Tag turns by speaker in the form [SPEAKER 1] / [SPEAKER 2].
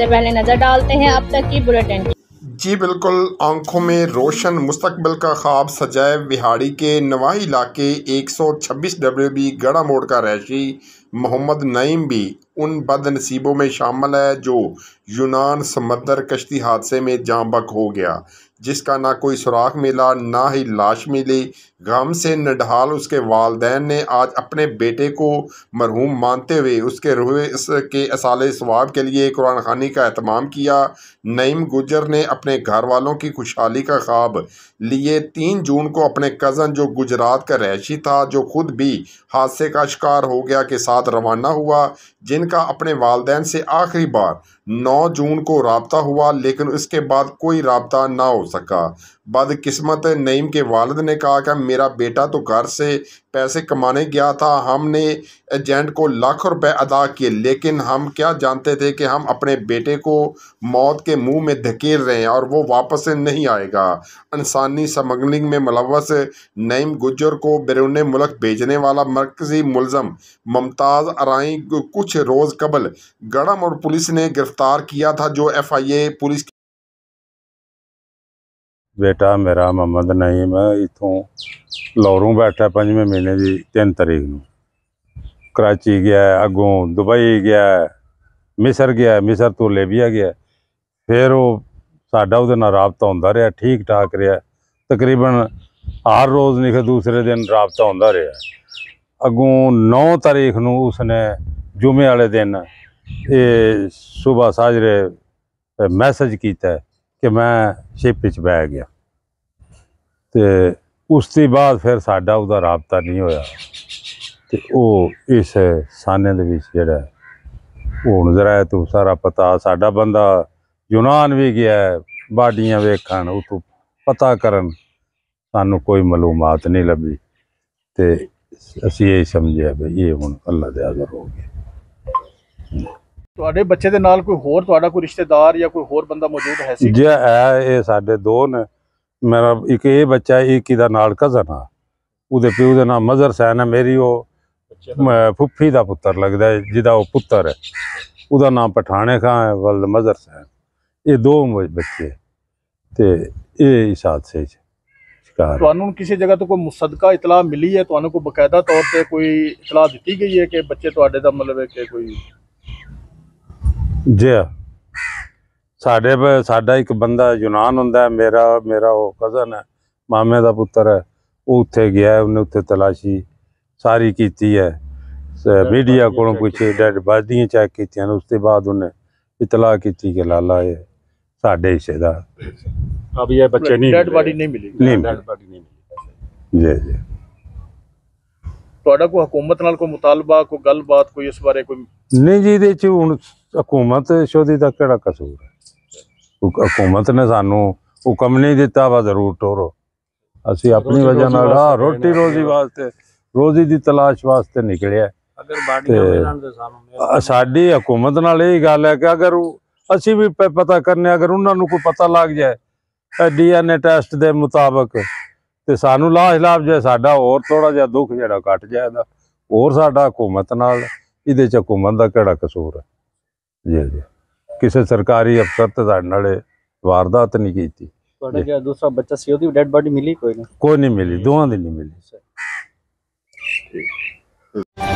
[SPEAKER 1] पहले नजर डालते हैं अब तक की बुलेटिन
[SPEAKER 2] जी बिल्कुल आंखों में रोशन मुस्तकबिल का ख्वाब सजाए बिहाड़ी के नवाही इलाके 126 बी गढ़ा मोड़ का रहशी मोहम्मद नईम भी उन बदनसीबों में शामिल है जो यूनान समंदर कश्ती हादसे में जाँ बक हो गया जिसका ना कोई सुराख मिला ना ही लाश मिली गम से नडहाल उसके वालदेन ने आज अपने बेटे को मरहूम मानते हुए उसके रूह के असाले स्वाब के लिए कुरान खानी का अहतमाम किया नईम गुजर ने अपने घर वालों की खुशहाली का ख्वाब लिए तीन जून को अपने कज़न जो गुजरात का रहशी था जो खुद भी हादसे का शिकार हो गया के साथ साथ रवाना हुआ जिनका अपने वालदेन से आखिरी बार 9 जून को रबता हुआ लेकिन इसके बाद कोई रबता ना हो सका बदकिस्मत नईम के वालद ने कहा कि मेरा बेटा तो घर से पैसे कमाने गया था हमने एजेंट को लाख रुपए अदा किए लेकिन हम क्या जानते थे कि हम अपने बेटे को मौत के मुंह में धकेल रहे हैं और वो वापस नहीं आएगा इंसानी स्मगलिंग में मुलवस नईम गुजर को बैरून मुल्क भेजने वाला मरकजी मुलम मुमताज़ अराई कुछ रोज़ कबल गड़म और पुलिस ने गिरफ़्तार किया था जो एफ आई ए पुलिस
[SPEAKER 1] ਬੇਟਾ ਮੇਰਾ ਮੁਹੰਮਦ ਨਈਮ ਇਥੋਂ इथों ਲਾਹੌਰੋਂ ਬੈਠਾ ਪੰਜਵੇਂ ਮਹੀਨੇ ਦੀ 3 ਤਰੀਕ ਨੂੰ ਕਰਾਚੀ ਗਿਆ ਅਗੋਂ ਦੁਬਈ ਗਿਆ ਮਿਸਰ ਗਿਆ ਮਿਸਰ ਤੋਂ ਲੇਬੀਆ ਗਿਆ ਫਿਰ ਉਹ ਸਾਡਾ ਉਹਦੇ ਨਾਲ ਰਾਬਤਾ ਹੁੰਦਾ ਰਿਹਾ ਠੀਕ ਠਾਕ ਰਿਹਾ ਤਕਰੀਬਨ ਹਰ ਰੋਜ਼ ਨਹੀਂ ਕਿ ਦੂਸਰੇ ਦਿਨ ਰਾਬਤਾ ਹੁੰਦਾ ਰਿਹਾ ਅਗੋਂ 9 ਤਾਰੀਖ ਨੂੰ ਉਸਨੇ ਜੁਮੇ ਵਾਲੇ ਦਿਨ ਇਹ ਸਵੇਰ ਸਾਜਰੇ ਮੈਸੇਜ ਕੀਤਾ ਕਿ ਮੈਂ ਸ਼ਿਪ ਵਿੱਚ ਬੈ ਗਿਆ ਤੇ ਉਸ ਤੋਂ ਬਾਅਦ ਫਿਰ ਸਾਡਾ ਉਹਦਾ ਰਾਬਤਾ ਨਹੀਂ ਹੋਇਆ ਤੇ ਉਹ ਇਸ ਸਾਨੇ ਦੇ ਵਿੱਚ ਜਿਹੜਾ ਨਜ਼ਰ ਜ਼ਰਾ ਤੂੰ ਸਾਰਾ ਪਤਾ ਸਾਡਾ ਬੰਦਾ ਯੂਨਾਨ ਵੀ ਗਿਆ ਬਾਡੀਆਂ ਵੇਖਣ ਉਹ ਤੋਂ ਪਤਾ ਕਰਨ ਸਾਨੂੰ ਕੋਈ ਮਲੂਮਾਤ ਨਹੀਂ ਲੱਭੀ ਤੇ ਅਸੀਂ ਇਹ ਸਮਝਿਆ ਵੀ ਇਹ ਹੁਣ ਅੱਲਾ ਦੇ ਆਜ਼ਰ ਹੋ ਗਿਆ ਤੁਹਾਡੇ ਬੱਚੇ ਦੇ ਨਾਲ ਕੋਈ ਹੋਰ ਤੁਹਾਡਾ ਕੋਈ ਰਿਸ਼ਤੇਦਾਰ ਜਾਂ ਕੋਈ ਹੋਰ ਬੰਦਾ ਮੌਜੂਦ ਹੈ ਸੀ ਜੀ ਇਹ ਸਾਡੇ ਦੋ ਨੇ ਮੇਰਾ ਇੱਕ ਇਹ ਬੱਚਾ ਇੱਕ ਦਾ ਨਾਲ ਕਜ਼ਨ ਆ ਉਹਦੇ ਪਿਓ ਦਾ ਨਾਮ ਮਜ਼ਰ ਸੈਨ ਹੈ ਮੇਰੀ ਉਹ ਫੁੱਫੀ ਦਾ ਪੁੱਤਰ ਲੱਗਦਾ ਜਿਹਦਾ ਉਹ ਪੁੱਤਰ ਹੈ ਉਹਦਾ ਨਾਮ ਪਠਾਣੇ ਖਾਂ ਹੈ ਵਲ ਮਜ਼ਰ ਸੈਨ ਇਹ ਦੋ ਬੱਚੇ ਤੇ ਇਹ ਹੀ ਸਾਥ ਸੇ ਸ਼ਿਕਾਰ ਤੁਹਾਨੂੰ ਕਿਸੇ ਜਗ੍ਹਾ ਤੋਂ ਕੋਈ ਮੁਸਦਕਾ ਇਤਲਾਹ ਮਿਲੀ ਹੈ ਤੁਹਾਨੂੰ ਕੋਈ ਬਕਾਇਦਾ ਤੌਰ ਤੇ ਕੋਈ ਇਤਲਾਹ ਦਿੱਤੀ ਗਈ ਹੈ ਕਿ ਬੱਚੇ ਤੁਹਾਡੇ ਦਾ ਮਤਲਬ ਹੈ ਕਿ ਕੋਈ ਜੀ ਸਾਡੇ ਸਾਡਾ ਇੱਕ ਬੰਦਾ ਯੂਨਾਨ ਹੁੰਦਾ ਮੇਰਾ ਮੇਰਾ ਉਹ ਕਜ਼ਨ ਹੈ ਮਾਮੇ ਦਾ ਪੁੱਤਰ ਹੈ ਉਹ ਉੱਥੇ ਗਿਆ ਉਹਨੇ ਉੱਥੇ ਤਲਾਸ਼ੀ ਸਾਰੀ ਕੀਤੀ ਹੈ ਮੀਡੀਆ ਕੋਲੋਂ ਪੁੱਛੇ ਡੈਡ ਬਾਦੀਆਂ ਚੈੱਕ ਕੀਤੀਆਂ ਉਸ ਤੋਂ ਬਾਅਦ ਉਹਨੇ ਇਤਲਾਹ ਕੀਤੀ ਕਿ ਲਾਲਾ ਇਹ ਸਾਡੇ ਹਿੱਸੇ ਦਾ ਅਬ ਇਹ ਬੱਚੇ ਨਹੀਂ ਡੈਡ ਬਾਡੀ ਨਹੀਂ ਮਿਲੀ ਨਹੀਂ ਡੈਡ ਬਾਡੀ ਨਹੀਂ ਮਿਲੀ ਜੀ ਜੀ ਤੁਹਾਡਾ ਕੋ ਹਕੂਮਤ ਨਾਲ ਕੋ ਮੁਤਾਲਬਾ ਕੋ ਗੱਲਬਾਤ ਕੋਈ ਇਸ ਬਾਰੇ ਕੋਈ ਨਹੀਂ ਜੀ ਇਹਦੇ ਚ ਹੁਣ ਹਕੂਮਤ ਸ਼ੋਦੀ ਦਾ ਕਿਹੜਾ ਕਸੂਰ ਹੈ ਹਕੂਮਤ ਨੇ ਸਾਨੂੰ ਹੁਕਮ ਨਹੀਂ ਦਿੱਤਾ ਵਾ ਜ਼ਰੂਰ ਟੋਰੋ ਅਸੀਂ ਆਪਣੀ ਵਜ੍ਹਾ ਨਾਲ ਆ ਰੋਟੀ ਰੋਜ਼ੀ ਵਾਸਤੇ ਰੋਜ਼ੀ ਦੀ ਤਲਾਸ਼ ਵਾਸਤੇ ਨਿਕਲਿਆ ਅਗਰ ਸਾਡੀ ਹਕੂਮਤ ਨਾਲ ਇਹ ਗੱਲ ਹੈ ਕਿ ਅਗਰ ਅਸੀਂ ਵੀ ਪਤਾ ਕਰਨੇ ਅਗਰ ਉਹਨਾਂ ਨੂੰ ਕੋਈ ਪਤਾ ਲੱਗ ਜਾਏ ਡੀਐਨਏ ਟੈਸਟ ਦੇ ਮੁਤਾਬਕ ਤੇ ਸਾਨੂੰ ਲਾਸ਼ ਲਾਭ ਜੇ ਸਾਡਾ ਹੋਰ ਥੋੜਾ ਜਿਹਾ ਦੁੱਖ ਜਿਹੜਾ ਘਟ ਜਾਏਗਾ ਹੋਰ ਸਾਡਾ ਹਕੂਮਤ ਨਾਲ ਇਹਦੇ ਚ ਹਕੂਮਤ ਦਾ ਕਿਹੜਾ ਕਸੂਰ ਹੈ ਜੀ ਜੀ ਕਿਸੇ ਸਰਕਾਰੀ ਅਫਸਰ ਤੇ ਸਾਡੇ ਨਾਲੇ ਵਾਰਦਾਤ ਨਹੀਂ ਕੀਤੀ
[SPEAKER 2] ਤੁਹਾਡਾ ਜਿਹੜਾ ਦੂਸਰਾ ਬੱਚਾ ਸੀ ਉਹਦੀ ਡੈੱਡ ਬਾਡੀ ਮਿਲੀ ਕੋਈ ਨਾ
[SPEAKER 1] ਕੋਈ ਨਹੀਂ ਮਿਲੀ ਦੋਵਾਂ ਦੀ ਨਹੀਂ ਮਿਲੀ ਸਰ